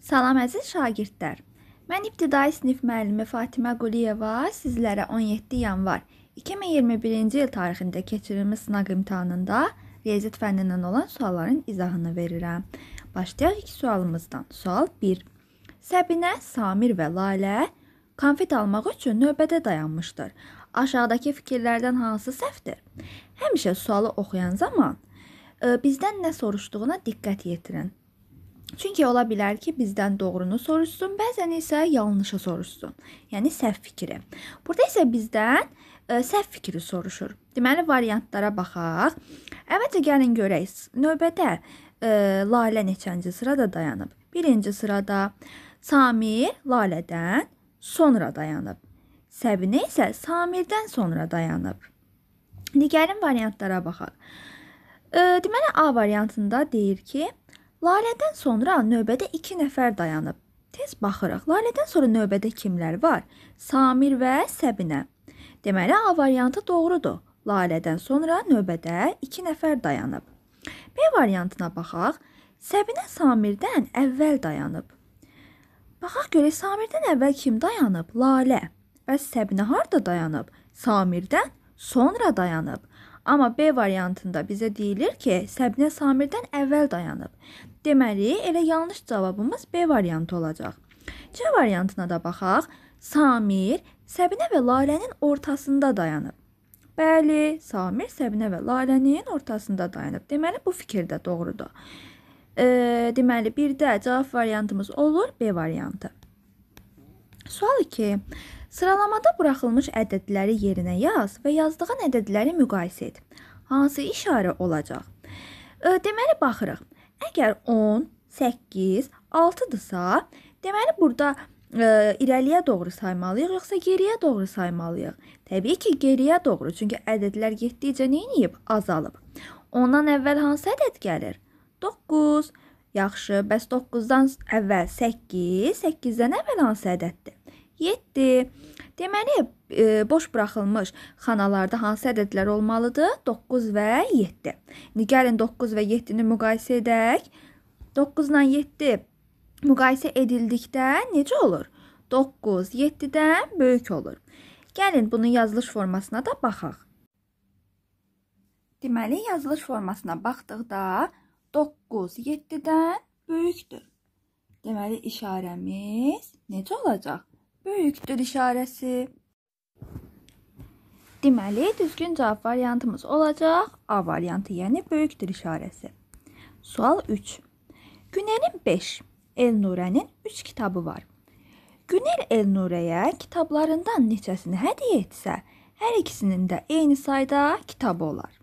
Salam əziz şagirdlər. Mən ibtidai sinif müəllimi Fatimə Quliyeva sizlərə 17 yanvar 2021-ci il tarixində keçirilmiş sınaq imtahanında riyaziyyat fənnindən olan sualların izahını verirəm. Başlayaq ilk sualımızdan. Sual 1. Səbinə, Samir və Lalə konfet almaq üçün növbədə dayanmışdır. Aşağıdakı fikirlərdən hansı səhvdir? Həmişə sualı oxuyan zaman e, bizdən nə soruşduğuna diqqət yetirin. Çünki ola bilər ki, bizdən doğrunu soruşsun, bəzən isə yanlışı soruşsun. Yəni səhv fikri. Burada isə bizdən ə, e, səhv fikri soruşur. Deməli variantlara baxaq. Əvvəlcə gəlin görək. Növbədə ə, e, Lalə neçənci sırada dayanıb? 1-ci sırada. Samir Lalədən sonra dayanıb. Səbinə isə Samirdən sonra dayanıb. Digərin variantlara baxaq. E, deməli A variantında deyir ki, Lalədən sonra növbədə 2 nəfər dayanıb. Tez baxırıq. Lalədən sonra növbədə kimlər var? Samir və Səbinə. Deməli, A variantı doğrudur. Lalədən sonra növbədə 2 nəfər dayanıb. B variantına baxaq. Səbinə Samirdən əvvəl dayanıb. Baxaq görək Samirdən əvvəl kim dayanıb? Lalə. Bəs Səbinə harda dayanıb? Samirdən sonra dayanıb. Amma B variantında bizə deyilir ki, Səbinə Samirdən əvvəl dayanıb. Deməli, elə yanlış cavabımız B variantı olacaq. C variantına da baxaq. Samir Səbinə və Lalənin ortasında dayanıb. Bəli, Samir Səbinə və Lalənin ortasında dayanıb. Deməli, bu fikir də doğrudur. E, deməli, bir də cavab variantımız olur B variantı. Sual 2. Sıralamada buraxılmış ədədləri yerinə yaz və yazdığın ədədləri müqayisə et. Hansı işarə olacaq? Deməli baxırıq. Əgər 10, 8, 6-dırsa, deməli burada ə, e, irəliyə doğru saymalıyıq, yoxsa geriyə doğru saymalıyıq? Təbii ki, geriyə doğru, çünki ədədlər getdikcə nə edib? Azalıb. Ondan əvvəl hansı ədəd gəlir? 9. Yaxşı, bəs 9-dan əvvəl 8, 8-dən əvvəl hansı ədəddir? 7. Deməli, e, boş buraxılmış xanalarda hansı ədədlər olmalıdır? 9 və 7. İndi gəlin 9 və 7-ni müqayisə edək. 9 ilə 7 müqayisə edildikdə necə olur? 9 7-dən böyük olur. Gəlin bunun yazılış formasına da baxaq. Deməli, yazılış formasına baxdıqda 9 7-dən böyükdür. Deməli, işarəmiz necə olacaq? böyükdür işarəsi. Deməli, düzgün cavab variantımız olacaq A variantı, yəni böyükdür işarəsi. Sual 3. Günənin 5, Elnurənin 3 kitabı var. Günel Elnurəyə kitablarından neçəsini hədiyyə etsə, hər ikisinin də eyni sayda kitabı olar.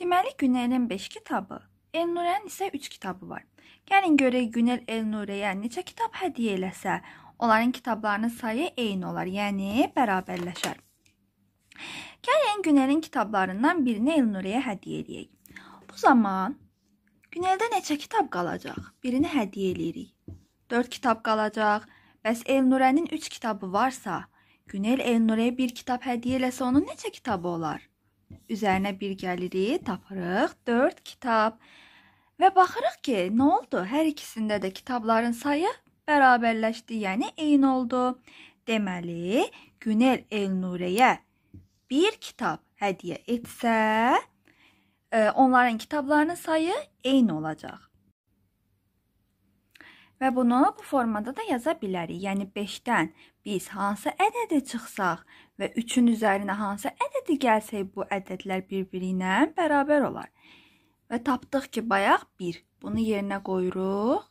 Deməli, Günelin 5 kitabı Elnurənin isə 3 kitabı var. Gəlin görək Günel Elnurəyə neçə kitab hədiyyə eləsə, onların kitablarının sayı eyni olar, yəni bərabərləşər. Gəlin Günelin kitablarından birini Elnurəyə hədiyyə eləyək. Bu zaman Güneldə neçə kitab qalacaq? Birini hədiyyə eləyirik. 4 kitab qalacaq. Bəs Elnurənin 3 kitabı varsa, Günel Elnurəyə 1 kitab hədiyyə eləsə onun neçə kitabı olar? Üzərinə 1 gəliri tapırıq. 4 kitab. Və baxırıq ki, nə oldu? Hər ikisində də kitabların sayı bərabərləşdi, yəni eyni oldu. Deməli, Günel Elnurəyə bir kitab hədiyyə etsə, e, onların kitablarının sayı eyni olacaq. Və bunu bu formada da yaza bilərik. Yəni 5-dən biz hansı ədədi çıxsaq və 3-ün üzərinə hansı ədədi gəlsək, bu ədədlər bir-birinə bərabər olar. Və tapdıq ki, bayaq 1. Bunu yerinə qoyuruq.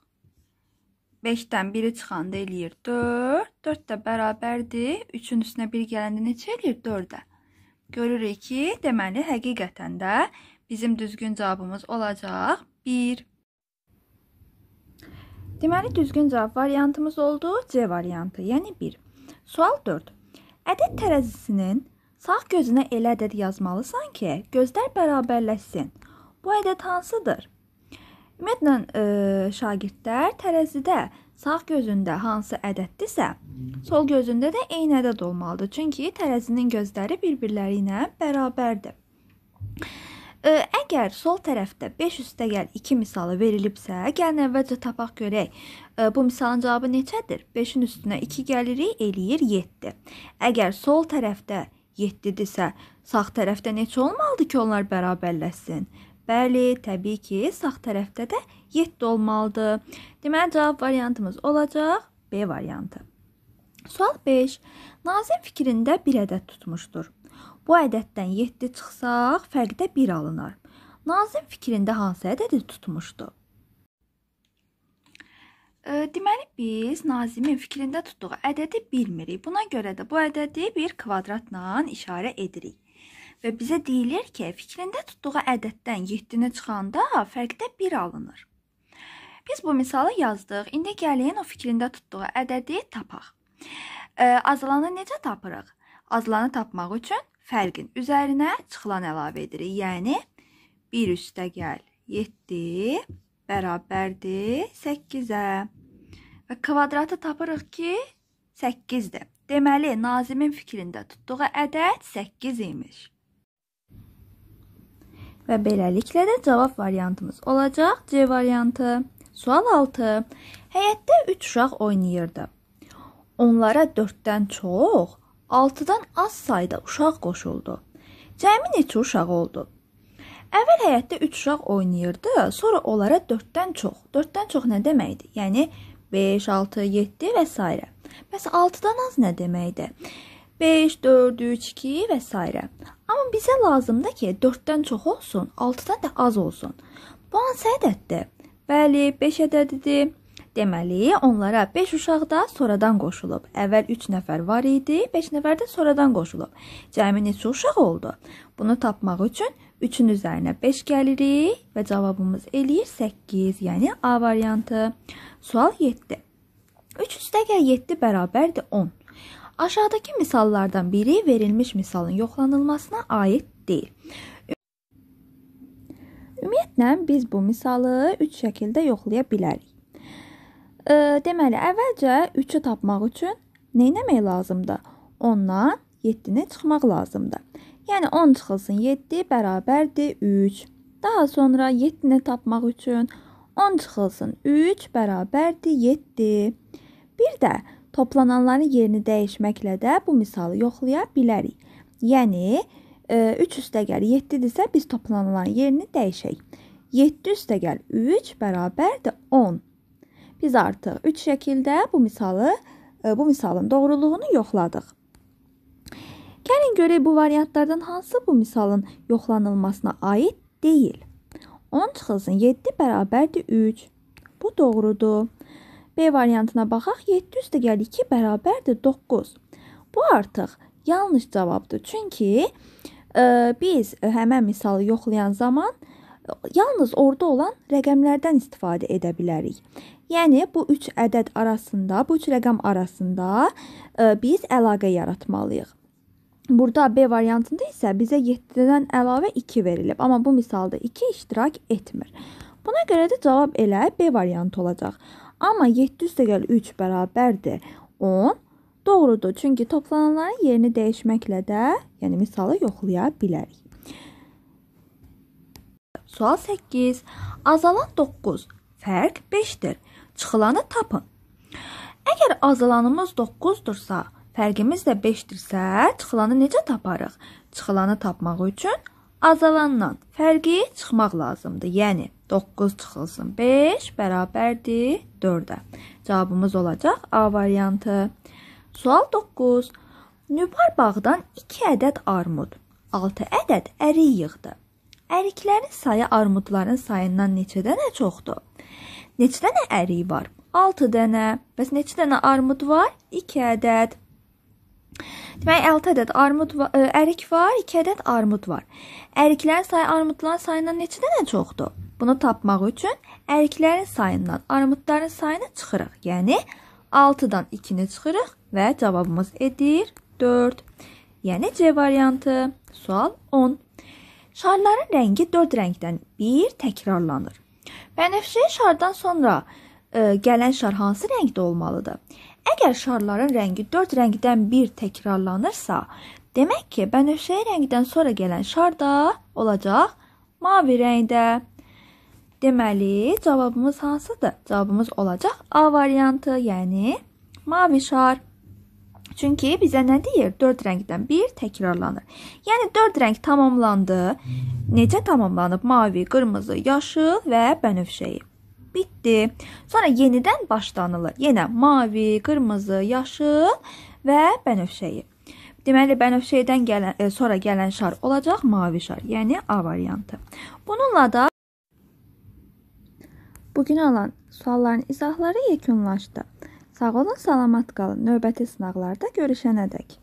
5-dən 1-i çıxanda eləyir 4. 4 də bərabərdir. 3-ün üstünə 1 gələndə neçə eləyir? 4-də. Görürük ki, deməli, həqiqətən də bizim düzgün cavabımız olacaq 1. Deməli, düzgün cavab variantımız oldu C variantı, yəni 1. Sual 4. Ədəd tərəzisinin sağ gözünə elə ədəd yazmalısan ki, gözlər bərabərləşsin. Bu ədəd hansıdır? Ümumiyyətlə e, şagirdlər tərəzidə sağ gözündə hansı ədəddirsə, sol gözündə də eyni ədəd olmalıdır. Çünki tərəzinin gözləri bir-birləri ilə bərabərdir. E, əgər sol tərəfdə 5 üstə gəl 2 misalı verilibsə, gəlin əvvəlcə tapaq görək. E, bu misalın cavabı neçədir? 5-in üstünə 2 gəlirik, eləyir 7. Əgər sol tərəfdə 7-dirsə, sağ tərəfdə neçə olmalıdır ki, onlar bərabərləşsin? Bəli, təbii ki, sağ tərəfdə də 7 olmalıdır. Deməli cavab variantımız olacaq B variantı. Sual 5. Nazim fikrində bir ədəd tutmuşdur. Bu ədəddən 7 çıxsaq, fərqdə 1 alınar. Nazim fikrində hansı ədədi tutmuşdu? Deməli biz Nazimin fikrində tutduğu ədədi bilmirik. Buna görə də bu ədədi bir kvadratla işarə edirik. Və bizə deyilir ki, fikrində tutduğu ədəddən 7-ni çıxanda fərqdə 1 alınır. Biz bu misalı yazdıq. İndi gəlin o fikrində tutduğu ədədi tapaq. E, azalanı necə tapırıq? Azalanı tapmaq üçün fərqin üzərinə çıxılan əlavə edirik. Yəni 1 üstə gəl 7 bərabərdir 8-ə. Və kvadratı tapırıq ki, 8-dir. Deməli, Nazimin fikrində tutduğu ədəd 8 imiş. Və beləliklə də cavab variantımız olacaq C variantı. Sual 6. Həyətdə 3 uşaq oynayırdı. Onlara 4-dən çox, 6-dan az sayda uşaq qoşuldu. Cəmi neçə uşaq oldu? Əvvəl həyətdə 3 uşaq oynayırdı, sonra onlara 4-dən çox. 4-dən çox nə deməkdir? Yəni 5, 6, 7 və s. Bəs 6-dan az nə deməkdir? 5, 4, 3, 2 və s. Amma bizə lazımdır ki, 4-dən çox olsun, 6-dan da az olsun. Bu hansı ədəddir? Bəli, 5 ədədidir. Deməli, onlara 5 uşaq da sonradan qoşulub. Əvvəl 3 nəfər var idi, 5 nəfər də sonradan qoşulub. Cəmi neçə uşaq oldu? Bunu tapmaq üçün 3-ün üzərinə 5 gəlirik və cavabımız eləyir 8, yəni A variantı. Sual 7. 3 üstəgəl 7 bərabərdir 10. Aşağıdakı misallardan biri verilmiş misalın yoxlanılmasına aid deyil. Ümumiyyətlə biz bu misalı 3 şəkildə yoxlaya bilərik. E, deməli, əvvəlcə 3-ü tapmaq üçün nə etmək lazımdır? Ondan 7-ni çıxmaq lazımdır. Yəni 10 çıxılsın 7 bərabərdir 3. Daha sonra 7-ni tapmaq üçün 10 çıxılsın 3 bərabərdir 7. Bir də Toplananların yerini dəyişməklə də bu misalı yoxlaya bilərik. Yəni 3 e, üstəgəl 7-dirsə biz toplananların yerini dəyişək. 7 üstəgəl 3 bərabərdir 10. Biz artıq 3 şəkildə bu misalı e, bu misalın doğruluğunu yoxladıq. Gəlin görək bu variantlardan hansı bu misalın yoxlanılmasına aid deyil. 10 çıxılsın 7 bərabərdir 3. Bu doğrudur. B variantına baxaq. 700 digər 2 bərabərdir 9. Bu artıq yanlış cavabdır. Çünki ə, e, biz həmən misalı yoxlayan zaman yalnız orada olan rəqəmlərdən istifadə edə bilərik. Yəni bu 3 ədəd arasında, bu 3 rəqəm arasında ə, e, biz əlaqə yaratmalıyıq. Burada B variantında isə bizə 7-dən əlavə 2 verilib, amma bu misalda 2 iştirak etmir. Buna görə də cavab elə B variantı olacaq. Amma 700 dəgəl 3 bərabərdir 10. Doğrudur, çünki toplananların yerini dəyişməklə də, yəni misalı yoxlaya bilərik. Sual 8. Azalan 9, fərq 5-dir. Çıxılanı tapın. Əgər azalanımız 9-dursa, fərqimiz də 5-dirsə, çıxılanı necə taparıq? Çıxılanı tapmaq üçün azalandan fərqi çıxmaq lazımdır. Yəni 9 çıxılsın 5 bərabərdir 4-ə. Cavabımız olacaq A variantı. Sual 9. Nübar bağdan 2 ədəd armud, 6 ədəd ərik yığdı. Əriklərin sayı armudların sayından neçə dənə çoxdur? Neçə dənə ərik var? 6 dənə. Bəs neçə dənə armud var? 2 ədəd. Demək 6 ədəd armud var, e, ərik var, 2 ədəd armud var. Əriklərin sayı armudların sayından neçə dənə çoxdur? Bunu tapmaq üçün əriklərin sayından armudların sayını çıxırıq. Yəni 6-dan 2-ni çıxırıq və cavabımız edir 4. Yəni C variantı. Sual 10. Şarların rəngi 4 rəngdən bir təkrarlanır. Bənövşəyi şardan sonra ə, e, gələn şar hansı rəngdə olmalıdır? Əgər şarların rəngi 4 rəngdən bir təkrarlanırsa, demək ki, bənövşəyi rəngdən sonra gələn şar da olacaq mavi rəngdə. Deməli, cavabımız hansıdır? Cavabımız olacaq A variantı, yəni mavi şar. Çünki bizə nə deyir? 4 rəngdən bir təkrarlanır. Yəni 4 rəng tamamlandı. Necə tamamlanıb? Mavi, qırmızı, yaşıl və bənövşəyi. Bitdi. Sonra yenidən başlanılır. Yenə mavi, qırmızı, yaşıl və bənövşəyi. Deməli, bənövşəyidən gələn, e, sonra gələn şar olacaq mavi şar, yəni A variantı. Bununla da Bugün olan sualların izahları yekunlaşdı. Sağ olun, salamat qalın. Növbəti sınaqlarda görüşənədək.